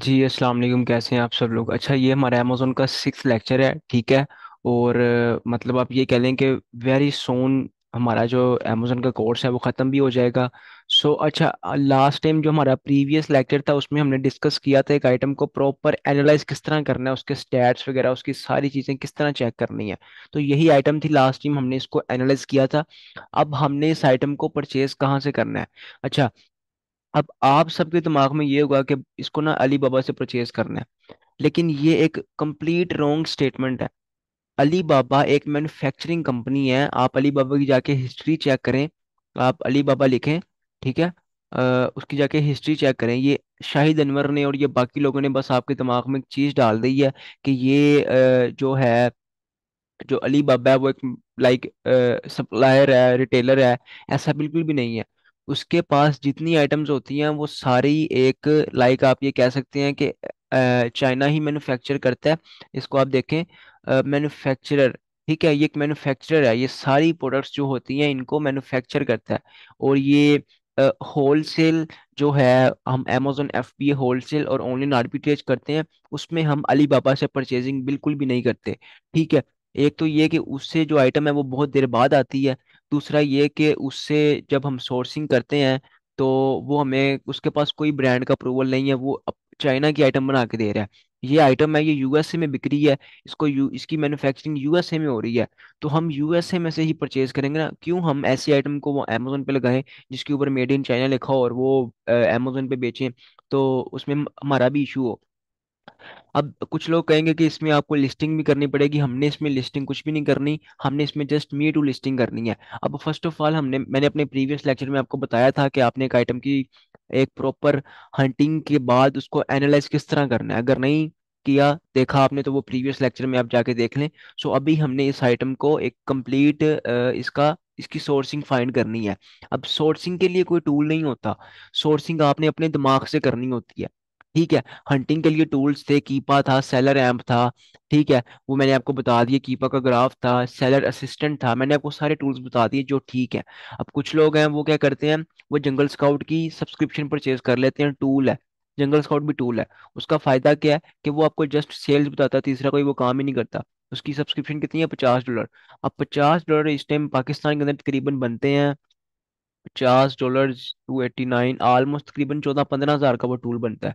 जी अस्सलाम वालेकुम कैसे हैं आप सब लोग अच्छा ये हमारा अमेजोन का सिक्स लेक्चर है ठीक है और मतलब आप ये कह लें कि वेरी सोन हमारा जो अमेजोन का कोर्स है वो ख़त्म भी हो जाएगा सो अच्छा लास्ट टाइम जो हमारा प्रीवियस लेक्चर था उसमें हमने डिस्कस किया था एक आइटम को प्रॉपर एनालाइज किस तरह करना है उसके स्टैट्स वगैरह उसकी सारी चीज़ें किस तरह चेक करनी है तो यही आइटम थी लास्ट टाइम हमने इसको एनालाइज किया था अब हमने इस आइटम को परचेज कहाँ से करना है अच्छा अब आप सबके दिमाग में ये होगा कि इसको ना अली बाबा से परचेज करना है लेकिन ये एक कंप्लीट रॉन्ग स्टेटमेंट है अली बाबा एक मैन्युफैक्चरिंग कंपनी है आप अली बाबा की जाके हिस्ट्री चेक करें आप अली बाबा लिखें ठीक है आ, उसकी जाके हिस्ट्री चेक करें ये शाहिद अनवर ने और ये बाकी लोगों ने बस आपके दिमाग में एक चीज़ डाल दी है कि ये आ, जो है जो अली बाबा है वो एक लाइक सप्लायर है रिटेलर है ऐसा बिल्कुल भी नहीं है उसके पास जितनी आइटम्स होती हैं वो सारी एक लाइक आप ये कह सकते हैं कि चाइना ही मैन्युफैक्चर करता है इसको आप देखें मैन्युफैक्चरर ठीक है ये एक मैन्युफैक्चरर है ये सारी प्रोडक्ट्स जो होती हैं इनको मैन्युफैक्चर करता है और ये होल सेल जो है हम Amazon F B wholesale और ऑनलाइन आर्बिट्रेज करते हैं उसमें हम अली बाबा से परचेजिंग बिल्कुल भी नहीं करते ठीक है एक तो ये कि उससे जो आइटम है वो बहुत देर बाद आती है दूसरा ये कि उससे जब हम सोर्सिंग करते हैं तो वो हमें उसके पास कोई ब्रांड का अप्रूवल नहीं है वो चाइना की आइटम बना के दे रहा है ये आइटम है ये यूएसए में बिक रही है इसको यू इसकी मैन्युफैक्चरिंग यूएसए में हो रही है तो हम यूएसए में से ही परचेज करेंगे ना क्यों हम ऐसी आइटम को वो अमेजोन पे लगाएं जिसके ऊपर मेड इन चाइना लिखा हो और वो अमेजोन पे बेचें तो उसमें हमारा भी इशू हो अब कुछ लोग कहेंगे कि इसमें आपको लिस्टिंग भी करनी पड़ेगी हमने इसमें लिस्टिंग कुछ भी नहीं करनी हमने इसमें जस्ट मी टू लिस्टिंग करनी है अब फर्स्ट ऑफ ऑल हमने मैंने अपने प्रीवियस लेक्चर में आपको बताया था कि आपने एक आइटम की एक प्रॉपर हंटिंग के बाद उसको एनालाइज किस तरह करना है अगर नहीं किया देखा आपने तो वो प्रीवियस लेक्चर में आप जाके देख लें सो so, अभी हमने इस आइटम को एक कंप्लीट इसका इसकी सोर्सिंग फाइंड करनी है अब सोर्सिंग के लिए कोई टूल नहीं होता सोर्सिंग आपने अपने दिमाग से करनी होती है ठीक है हंटिंग के लिए टूल्स थे कीपा था सेलर एम्प था ठीक है वो मैंने आपको बता दिया कीपा का ग्राफ था सेलर असिस्टेंट था मैंने आपको सारे टूल्स बता दिए जो ठीक है अब कुछ लोग हैं वो क्या करते हैं वो जंगल स्काउट की सब्सक्रिप्शन परचेज कर लेते हैं टूल है जंगल स्काउट भी टूल है उसका फायदा क्या है कि वो आपको जस्ट सेल्स बताता है तीसरा कोई वो काम ही नहीं करता उसकी सब्सक्रिप्शन कितनी है पचास डॉलर अब पचास डॉलर इस टाइम पाकिस्तान के अंदर तकरीबन बनते हैं पचास dollar two eighty nine almost तकरीबन चौदह पंद्रह हजार का वो टूल बनता है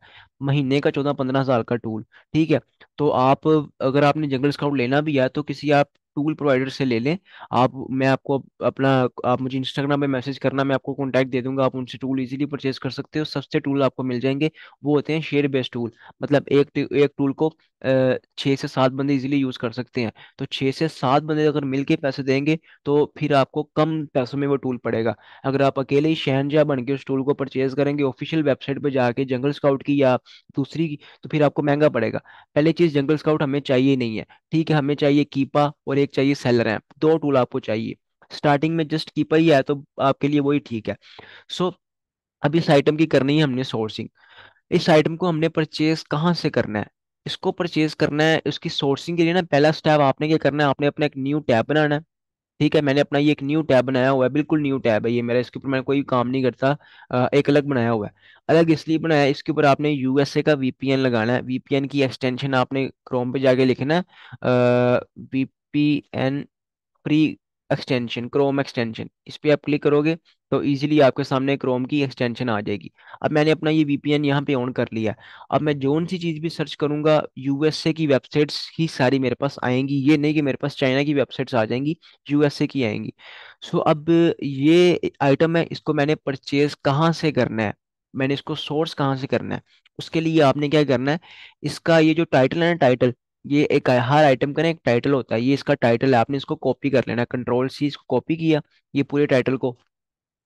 महीने का चौदह पंद्रह हजार का टूल ठीक है तो आप अगर आपने जंगल स्काउट लेना भी है तो किसी आप टूल प्रोवाइडर से ले लें आप मैं आपको अपना आप मुझे इंस्टाग्राम पे मैसेज करना मैं आपको कॉन्टैक्ट दे दूंगा आप उनसे टूल इजीली परचेज कर सकते हो सबसे टूल आपको मिल जाएंगे वो होते हैं शेयर बेस्ड टूल मतलब एक एक टूल को छः से सात बंदे इजीली यूज़ कर सकते हैं तो छः से सात बंदे अगर मिल पैसे देंगे तो फिर आपको कम पैसों में वो टूल पड़ेगा अगर आप अकेले ही शहनजा बन के उस टूल को परचेज करेंगे ऑफिशियल वेबसाइट पर जाके जंगल स्काउट की या दूसरी की तो फिर आपको महंगा पड़ेगा पहले चीज़ चीज जंगल स्काउट हमें चाहिए नहीं है ठीक है हमें चाहिए कीपा और एक चाहिए सेल रैम्प दो टूल आपको चाहिए स्टार्टिंग में जस्ट कीपा ही है तो आपके लिए वही ठीक है सो so, अब इस आइटम की करनी है हमने सोर्सिंग इस आइटम को हमने परचेज कहाँ से करना है इसको परचेज करना है उसकी सोर्सिंग के लिए ना पहला स्टेप आपने क्या करना है आपने अपना एक न्यू टैब बनाना है ठीक है मैंने अपना ये एक न्यू टैब बनाया हुआ है बिल्कुल न्यू टैब है ये मेरा इसके ऊपर मैंने कोई काम नहीं करता एक अलग बनाया हुआ है अलग इसलिए बनाया इसके ऊपर आपने यूएसए का वीपीएन लगाना है वीपीएन की एक्सटेंशन आपने क्रोम पे जाके लिखना है VPN free extension Chrome extension इस पर आप क्लिक करोगे तो इजीली आपके सामने क्रोम की एक्सटेंशन आ जाएगी अब मैंने अपना ये वीपीएन यहाँ पे ऑन कर लिया अब मैं जोन सी चीज़ भी सर्च करूँगा यूएसए की वेबसाइट्स ही सारी मेरे पास आएंगी ये नहीं कि मेरे पास चाइना की वेबसाइट्स आ जाएंगी यूएसए की आएंगी सो अब ये आइटम है इसको मैंने परचेज कहाँ से करना है मैंने इसको सोर्स कहाँ से करना है उसके लिए आपने क्या करना है इसका ये जो टाइटल है ना टाइटल ये एक हर आइटम का ना एक टाइटल होता है ये इसका टाइटल है आपने इसको कॉपी कर लेना कंट्रोल सी इसको कॉपी किया ये पूरे टाइटल को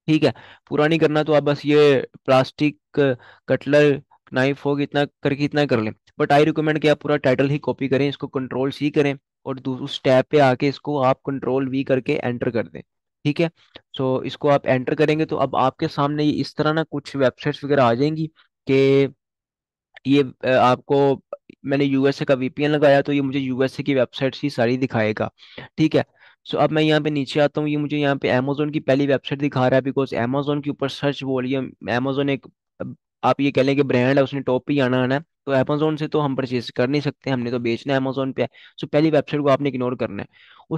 ठीक है पूरा नहीं करना तो आप बस ये प्लास्टिक कटलर नाइफ हो इतना करके इतना कर लें बट आई रिकमेंड कि आप पूरा टाइटल ही कॉपी करें इसको कंट्रोल सी करें और उस टैब पे आके इसको आप कंट्रोल वी करके एंटर कर दें ठीक है सो so, इसको आप एंटर करेंगे तो अब आपके सामने ये इस तरह ना कुछ वेबसाइट्स वगैरह आ जाएंगी कि ये आपको मैंने यूएसए का वीपीएन लगाया तो ये मुझे यूएसए की वेबसाइट ही सारी दिखाएगा ठीक है सो अब मैं यहाँ पे नीचे आता हूँ ये मुझे यहाँ पे अमेजोन की पहली वेबसाइट दिखा रहा है बिकॉज अमेजोन के ऊपर सर्च वॉल्यूम अमेजोन एक आप ये कह लें कि ब्रांड है उसने टॉप पे आना आना है तो अमेजोन से तो हम परचेज कर नहीं सकते हमने तो बेचना है अमेजोन पे सो पहली वेबसाइट को आपने इग्नोर करना है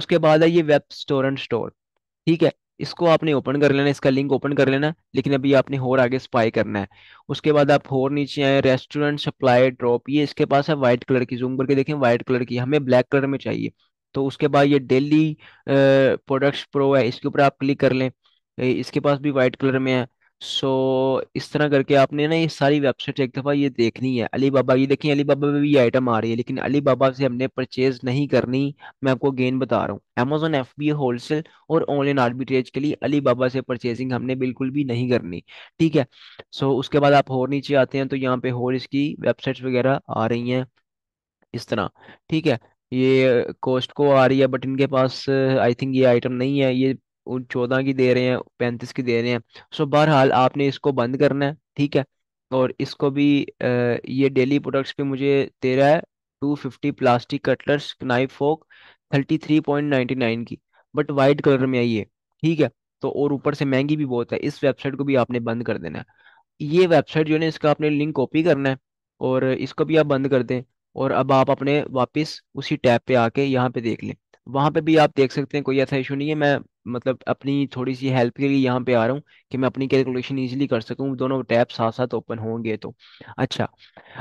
उसके बाद है ये वेब स्टोर एंड स्टोर ठीक है इसको आपने ओपन कर लेना इसका लिंक ओपन कर लेना लेकिन अभी आपने और आगे स्पाई करना है उसके बाद आप और नीचे आए रेस्टोरेंट सप्लाई ड्रॉप ये इसके पास है व्हाइट कलर की जूम करके देखें व्हाइट कलर की हमें ब्लैक कलर में चाहिए तो उसके बाद ये डेली प्रोडक्ट्स प्रो है इसके ऊपर आप क्लिक कर लें इसके पास भी व्हाइट कलर में है सो इस तरह करके आपने ना ये सारी वेबसाइट एक दफ़ा ये देखनी है अली बाबा ये देखिए अली बाबा में भी ये आइटम आ रही है लेकिन अली बाबा से हमने परचेज नहीं करनी मैं आपको गेन बता रहा हूँ अमेजोन एफ बी होलसेल और ऑनलाइन आर्बिट्रेज के लिए अली बाबा से परचेजिंग हमने बिल्कुल भी नहीं करनी ठीक है सो उसके बाद आप और नीचे आते हैं तो यहाँ पे और इसकी वेबसाइट वगैरह आ रही हैं इस तरह ठीक है ये कोस्ट को आ रही है बट इनके पास आई थिंक ये आइटम नहीं है ये उन चौदह की दे रहे हैं पैंतीस की दे रहे हैं सो बहरहाल आपने इसको बंद करना है ठीक है और इसको भी ये डेली प्रोडक्ट्स पे मुझे दे रहा है two fifty plastic cutlers knife fork thirty three point ninety nine की बट वाइट कलर में आई है ठीक है तो और ऊपर से महंगी भी बहुत है इस वेबसाइट को भी आपने बंद कर देना है ये वेबसाइट जो है ना इसका आपने लिंक कॉपी करना है और इसको भी आप बंद कर दें और अब आप अपने वापस उसी टैब पे आके यहाँ पे देख लें वहाँ पे भी आप देख सकते हैं कोई ऐसा इशू नहीं है मैं मतलब अपनी थोड़ी सी हेल्प के लिए यहाँ पे आ रहा हूँ कि मैं अपनी कैलकुलेशन इजीली कर सकूँ दोनों टैब साथ साथ ओपन होंगे तो अच्छा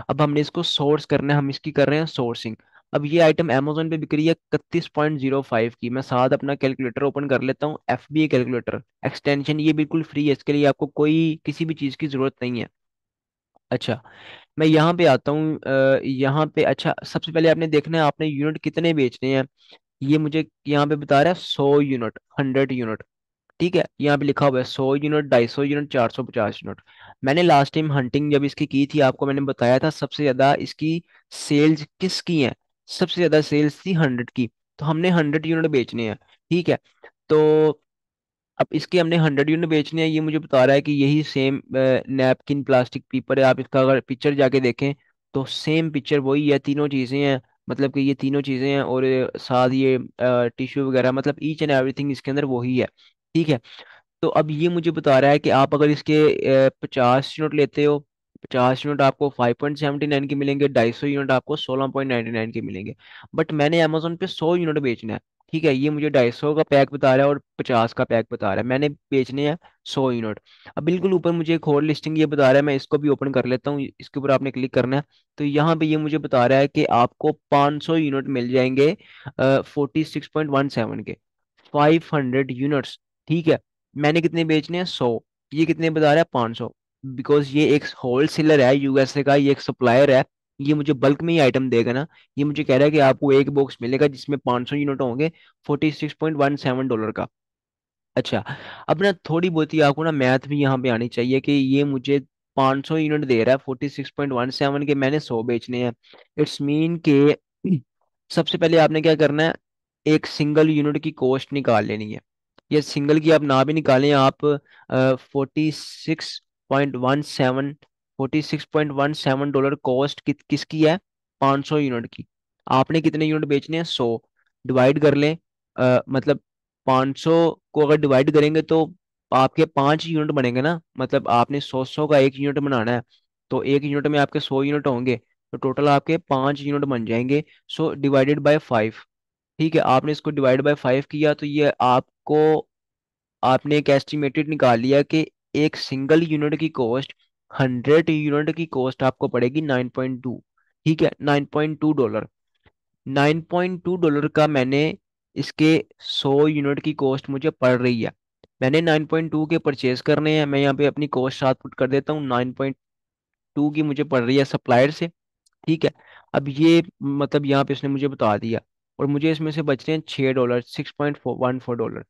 अब हमने इसको सोर्स करना है हम इसकी कर रहे हैं सोर्सिंग अब ये आइटम अमेजोन पे बिक्री है इकतीस पॉइंट जीरो फाइव की मैं साथ अपना कैलकुलेटर ओपन कर लेता हूँ F B A calculator extension ये बिल्कुल फ्री है इसके लिए आपको कोई किसी भी चीज़ की ज़रूरत नहीं है अच्छा मैं यहाँ पे आता हूँ यहाँ पे अच्छा सबसे पहले आपने देखना है आपने यूनिट कितने बेचने हैं ये मुझे यहाँ पे बता रहा है सौ यूनिट हंड्रेड यूनिट ठीक है यहाँ पे लिखा हुआ है सौ यूनिट ढाई सौ यूनिट चार सौ पचास यूनिट मैंने लास्ट टाइम हंटिंग जब इसकी की थी आपको मैंने बताया था सबसे ज्यादा इसकी सेल्स किसकी है सबसे ज्यादा सेल्स थी हंड्रेड की तो हमने हंड्रेड यूनिट बेचने हैं ठीक है तो अब इसके हमने हंड्रेड यूनिट बेचने हैं ये मुझे बता रहा है कि यही सेम नैपकिन प्लास्टिक पेपर है आप इसका अगर पिक्चर जाके देखें तो सेम पिक्चर वही है तीनों चीज़ें हैं मतलब कि ये तीनों चीज़ें हैं और साथ ये टिश्यू वगैरह मतलब ईच एंड एवरीथिंग इसके अंदर वही है ठीक है तो अब ये मुझे बता रहा है कि आप अगर इसके पचास यूनिट लेते हो पचास यूनिट आपको फाइव पॉइंट सेवेंटी नाइन के मिलेंगे ढाई सौ यूनिट आपको सोलह पॉइंट नाइन्टी नाइन के मिलेंगे बट मैंने अमेजोन पे सौ यूनिट बेचना है ठीक है ये मुझे ढाई सौ का पैक बता रहा है और पचास का पैक बता रहा है मैंने बेचने हैं सौ यूनिट अब बिल्कुल ऊपर मुझे एक और लिस्टिंग ये बता रहा है मैं इसको भी ओपन कर लेता हूँ इसके ऊपर आपने क्लिक करना है तो यहाँ पे ये मुझे बता रहा है कि आपको पाँच सौ यूनिट मिल जाएंगे forty six point one seven के फाइव हंड्रेड यूनिट्स ठीक है मैंने कितने बेचने हैं सौ ये कितने बता रहा है पाँच सौ बिकॉज ये एक होल सेलर है यूएसए का ये एक सप्लायर है ये मुझे बल्क में ही आइटम देगा ना ये मुझे कह रहा है कि आपको एक बॉक्स मिलेगा जिसमें 500 यूनिट होंगे 46.17 डॉलर का अच्छा अब ना थोड़ी बहुत ही आपको ना मैथ भी यहाँ पे आनी चाहिए कि ये मुझे 500 यूनिट दे रहा है 46.17 के मैंने 100 बेचने हैं इट्स मीन के सबसे पहले आपने क्या करना है एक सिंगल यूनिट की कॉस्ट निकाल लेनी है ये सिंगल की आप ना भी निकालें आप forty six point one seven forty six point one seven dollar cost कि, किसकी है पाँच सौ यूनिट की आपने कितने यूनिट बेचने हैं सौ डिवाइड कर लें मतलब 500 सौ को अगर डिवाइड करेंगे तो आपके पांच यूनिट बनेंगे ना मतलब आपने सौ सौ का एक यूनिट बनाना है तो एक यूनिट में आपके सौ यूनिट होंगे तो टोटल आपके पांच यूनिट बन जाएंगे सो डिवाइडेड बाय फाइव ठीक है आपने इसको डिवाइड बाय फाइव किया तो ये आपको आपने एक एस्टिमेटेड निकाल लिया कि एक सिंगल यूनिट की कॉस्ट हंड्रेड यूनिट की कॉस्ट आपको पड़ेगी नाइन पॉइंट टू ठीक है nine point two dollar nine point two dollar का मैंने इसके सौ यूनिट की कॉस्ट मुझे पड़ रही है मैंने नाइन पॉइंट टू के परचेज करने हैं मैं यहाँ पे अपनी कॉस्ट साथ पुट कर देता हूँ नाइन पॉइंट टू की मुझे पड़ रही है सप्लायर से ठीक है अब ये मतलब यहाँ पे इसने मुझे बता दिया और मुझे इसमें से बच रहे हैं छः dollar six point one four dollar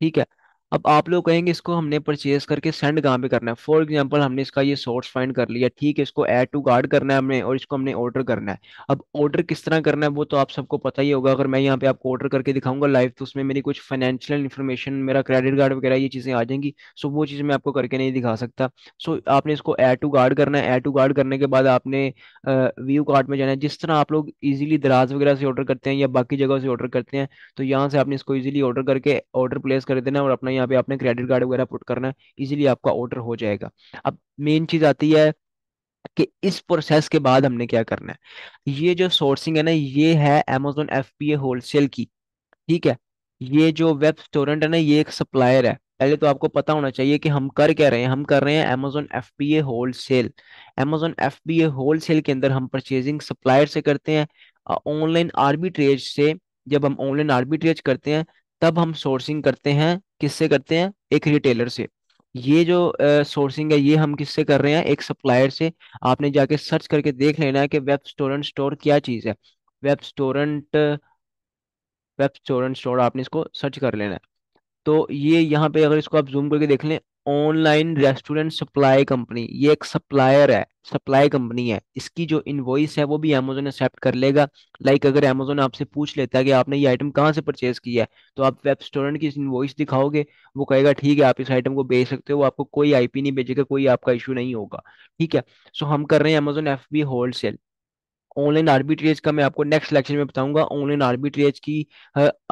ठीक है अब आप लोग कहेंगे इसको हमने परचेज करके सेंड कहाँ पे करना है फॉर एग्जाम्पल हमने इसका ये सोर्स फाइंड कर लिया ठीक है इसको ऐड टू गार्ड करना है हमने और इसको हमने ऑर्डर करना है अब ऑर्डर किस तरह करना है वो तो आप सबको पता ही होगा अगर मैं यहाँ पे आपको ऑर्डर करके दिखाऊंगा लाइव तो उसमें मेरी कुछ फाइनेंशियल इन्फॉर्मेशन मेरा क्रेडिट कार्ड वगैरह ये चीज़ें आ जाएंगी सो वो चीज़ मैं आपको करके नहीं दिखा सकता सो आपने इसको ऐड टू गार्ड करना है ऐड टू गार्ड करने के बाद आपने व्यू कार्ड में जाना है जिस तरह आप लोग ईजिली दराज वगैरह से ऑर्डर करते हैं या बाकी जगह से ऑर्डर करते हैं तो यहाँ से आपने इसको ईजिली ऑर्डर करके ऑर्डर प्लेस कर देना और अपना यहाँ पे आपने क्रेडिट कार्ड वगैरह पुट करना है इजिली आपका ऑर्डर हो जाएगा अब मेन चीज आती है कि इस प्रोसेस के बाद हमने क्या करना है ये जो सोर्सिंग है ना ये है Amazon F P A wholesale की ठीक है ये जो वेब स्टोरेंट है ना ये एक सप्लायर है पहले तो आपको पता होना चाहिए कि हम कर क्या रहे हैं हम कर रहे हैं Amazon F P A wholesale Amazon F P A wholesale के अंदर हम परचेजिंग सप्लायर से करते हैं ऑनलाइन आर्बिट्रेज से जब हम ऑनलाइन आर्बिट्रेज करते हैं तब हम सोर्सिंग करते हैं किससे करते हैं एक रिटेलर से ये जो सोर्सिंग है ये हम किससे कर रहे हैं एक सप्लायर से आपने जाके सर्च करके देख लेना है कि वेब स्टोरेंट स्टोर क्या चीज़ है Webstaurant Webstaurant store आपने इसको सर्च कर लेना है तो ये यहाँ पे अगर इसको आप जूम करके देख लें ऑनलाइन रेस्टोरेंट सप्लाई कंपनी ये एक सप्लायर है सप्लाई कंपनी है इसकी जो इनवॉइस है वो भी अमेजोन एक्सेप्ट कर लेगा लाइक अगर अमेजोन आपसे पूछ लेता है कि आपने ये आइटम कहाँ से परचेज किया है तो आप वेब रेस्टोरेंट की इनवॉइस दिखाओगे वो कहेगा ठीक है आप इस आइटम को बेच सकते हो आपको कोई आईपी नहीं बेचेगा कोई आपका इशू नहीं होगा ठीक है सो हम कर रहे हैं Amazon F B wholesale online arbitrage का मैं आपको नेक्स्ट लेक्चर में बताऊंगा ऑनलाइन आर्बिट्रेज की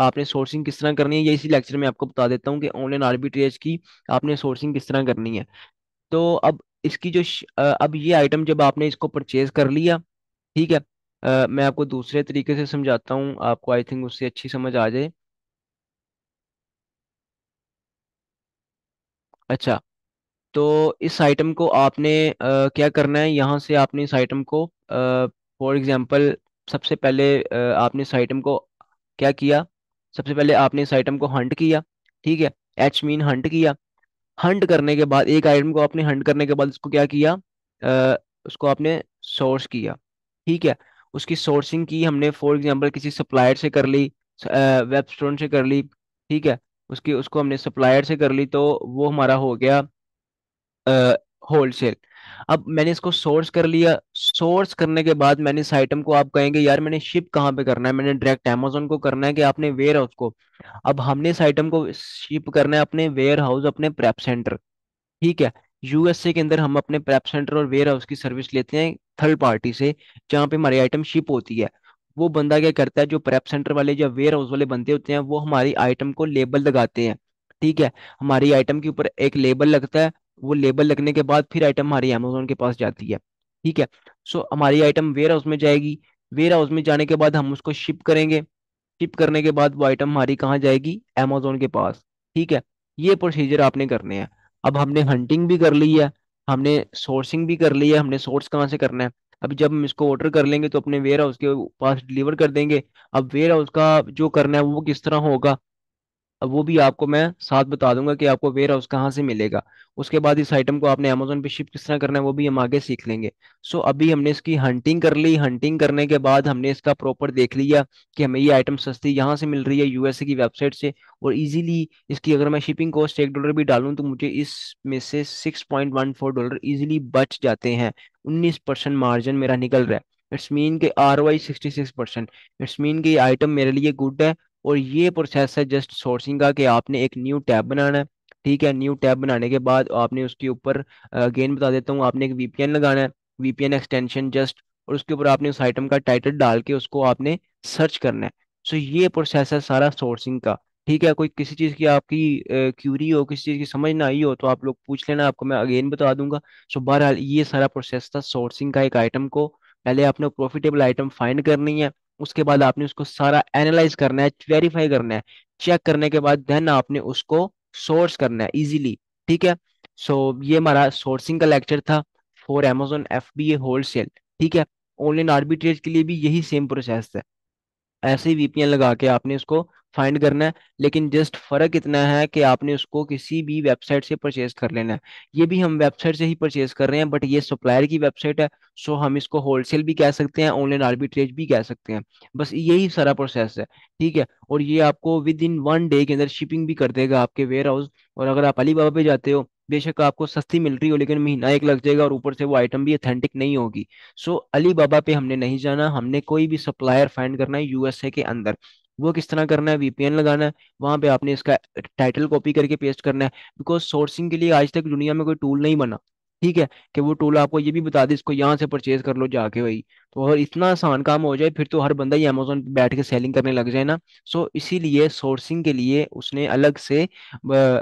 आपने सोर्सिंग किस तरह करनी है ये इसी लेक्चर में आपको बता देता हूँ कि ऑनलाइन आर्बिट्रेज की आपने सोर्सिंग किस तरह करनी है तो अब इसकी जो अब ये आइटम जब आपने इसको परचेज कर लिया ठीक है आ, मैं आपको दूसरे तरीके से समझाता हूँ आपको आई थिंक उससे अच्छी समझ आ जाए अच्छा तो इस आइटम को आपने आ, क्या करना है यहाँ से आपने इस आइटम को आ, फॉर एग्जाम्पल सबसे पहले आपने इस आइटम को क्या किया सबसे पहले आपने इस आइटम को हंट किया ठीक है एच मीन हंट किया हंट करने के बाद एक आइटम को आपने हंट करने के बाद उसको क्या किया आ, उसको आपने सोर्स किया ठीक है उसकी सोर्सिंग की हमने फॉर एग्जाम्पल किसी सप्लायर से कर ली वेब स्टोर से कर ली ठीक है उसकी उसको हमने सप्लायर से कर ली तो वो हमारा हो गया होल सेल अब मैंने इसको सोर्स कर लिया सोर्स करने के बाद मैंने इस आइटम को आप कहेंगे यार मैंने शिप कहाँ पे करना है मैंने डायरेक्ट अमेजोन को करना है कि आपने वेयर हाउस को अब हमने इस आइटम को शिप करना है अपने वेयर हाउस अपने प्रेप सेंटर ठीक है यूएसए के अंदर हम अपने प्रेप सेंटर और वेयर हाउस की सर्विस लेते हैं थर्ड पार्टी से जहाँ पे हमारी आइटम शिप होती है वो बंदा क्या करता है जो प्रेप सेंटर वाले या वेयर हाउस वाले बंदे होते हैं वो हमारी आइटम को लेबल लगाते हैं ठीक है हमारी आइटम के ऊपर एक लेबल लगता है वो लेबल लगने के बाद फिर आइटम हमारी अमेजोन के पास जाती है ठीक है सो हमारी आइटम वेयर हाउस में जाएगी वेयर हाउस में जाने के बाद हम उसको शिप करेंगे शिप करने के बाद वो आइटम हमारी कहाँ जाएगी अमेजोन के पास ठीक है ये प्रोसीजर आपने करने हैं अब हमने हंटिंग भी कर ली है हमने सोर्सिंग भी कर ली है हमने सोर्स कहाँ से करना है अब जब हम इसको ऑर्डर कर लेंगे तो अपने वेयर हाउस के पास डिलीवर कर देंगे अब वेयर हाउस का जो करना है वो किस तरह होगा अब वो भी आपको मैं साथ बता दूंगा कि आपको वेयर हाउस कहाँ से मिलेगा उसके बाद इस आइटम को आपने अमेजोन पे शिप किस तरह करना है वो भी हम आगे सीख लेंगे सो so, अभी हमने इसकी हंटिंग कर ली हंटिंग करने के बाद हमने इसका प्रॉपर देख लिया कि हमें ये आइटम सस्ती यहाँ से मिल रही है यूएसए की वेबसाइट से और इजीली इसकी अगर मैं शिपिंग कॉस्ट एक डॉलर भी डालूँ तो मुझे इसमें से सिक्स डॉलर ईजिली बच जाते हैं उन्नीस मार्जिन मेरा निकल रहा है it's mean K R Y sixty six percent it's mean K item मेरे लिए गुड है और ये प्रोसेस है जस्ट सोर्सिंग का कि आपने एक न्यू टैब बनाना है ठीक है न्यू टैब बनाने के बाद आपने उसके ऊपर अगेन बता देता हूँ आपने एक वीपीएन लगाना है वीपीएन एक्सटेंशन जस्ट और उसके ऊपर आपने उस आइटम का टाइटल डाल के उसको आपने सर्च करना है सो ये प्रोसेस है सारा सोर्सिंग का ठीक है कोई किसी चीज़ की आपकी क्यूरी हो किसी चीज़ की समझ ना आई हो तो आप लोग पूछ लेना आपको मैं अगेन बता दूंगा सो बहरहाल ये सारा प्रोसेस था सोर्सिंग का एक आइटम को पहले आपने प्रॉफिटेबल आइटम फाइंड करनी है उसके बाद आपने उसको सारा एनालाइज करना है वेरीफाई करना है चेक करने के बाद देन आपने उसको सोर्स करना है इजीली ठीक है सो so, ये हमारा सोर्सिंग का लेक्चर था for Amazon F B A wholesale ठीक है ऑनलाइन आर्बिट्रेज के लिए भी यही सेम प्रोसेस है ऐसे ही वीपीएन लगा के आपने उसको फाइंड करना है लेकिन जस्ट फर्क इतना है कि आपने उसको किसी भी वेबसाइट से परचेज कर लेना है ये भी हम वेबसाइट से ही परचेज कर रहे हैं बट ये सप्लायर की वेबसाइट है सो हम इसको होलसेल भी कह सकते हैं ऑनलाइन आर्बिट्रेज भी कह सकते हैं बस यही सारा प्रोसेस है ठीक है और ये आपको विद इन वन डे के अंदर शिपिंग भी कर देगा आपके वेयर हाउस और अगर आप अली बाबा पे जाते हो बेशक आपको सस्ती मिल रही हो लेकिन महीना एक लग जाएगा और ऊपर से वो आइटम भी अथेंटिक नहीं होगी सो अली बाबा पे हमने नहीं जाना हमने कोई भी सप्लायर फाइंड करना है यूएसए के अंदर वो किस तरह करना है वीपीएन लगाना है वहां पे आपने इसका टाइटल कॉपी करके पेस्ट करना है बिकॉज सोर्सिंग के लिए आज तक दुनिया में कोई टूल नहीं बना ठीक है कि वो टोला आपको ये भी बता दे इसको यहाँ से परचेज कर लो जाके भाई तो अगर इतना आसान काम हो जाए फिर तो हर बंदा ही अमेजोन पे बैठ के सेलिंग करने लग जाए ना सो इसीलिए सोर्सिंग के लिए उसने अलग से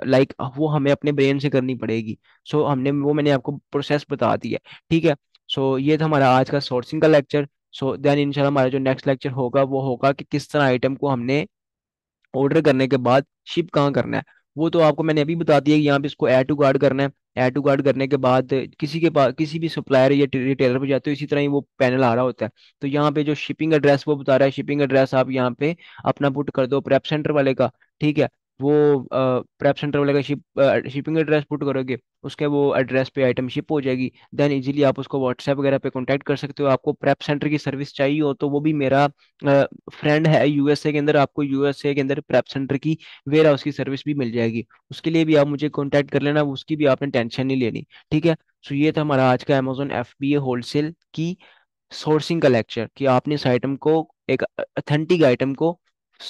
लाइक वो हमें अपने ब्रेन से करनी पड़ेगी सो हमने वो मैंने आपको प्रोसेस बता दी है ठीक है सो ये था हमारा आज का सोर्सिंग का लेक्चर सो देन इनशाला हमारा जो नेक्स्ट लेक्चर होगा वो होगा कि किस तरह आइटम को हमने ऑर्डर करने के बाद शिप कहाँ करना है वो तो आपको मैंने अभी बता दिया कि यहाँ पे इसको एड टू गार्ड करना है एड टू कार्ड करने के बाद किसी के पास किसी भी सप्लायर या रिटेलर पर जाते हो इसी तरह ही वो पैनल आ रहा होता है तो यहाँ पे जो शिपिंग एड्रेस वो बता रहा है शिपिंग एड्रेस आप यहाँ पे अपना पुट कर दो प्रेप सेंटर वाले का ठीक है वो प्रेप सेंटर वाले का शिप शिपिंग एड्रेस पुट करोगे उसके वो एड्रेस पे आइटम शिप हो जाएगी देन इजीली आप उसको व्हाट्सएप वगैरह पे कांटेक्ट कर सकते हो आपको प्रेप सेंटर की सर्विस चाहिए हो तो वो भी मेरा फ्रेंड है यूएसए के अंदर आपको यूएसए के अंदर प्रेप सेंटर की वेयर हाउस की सर्विस भी मिल जाएगी उसके लिए भी आप मुझे कॉन्टैक्ट कर लेना उसकी भी आपने टेंशन नहीं लेनी ठीक है सो ये था हमारा आज का Amazon F B A wholesale की सोर्सिंग का लेक्चर कि आपने इस आइटम को एक अथेंटिक आइटम को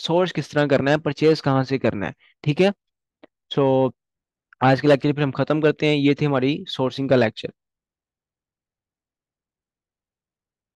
सोर्स किस तरह करना है परचेज कहाँ से करना है ठीक है सो so, आज के लेक्चर फिर हम खत्म करते हैं ये थी हमारी सोर्सिंग का लेक्चर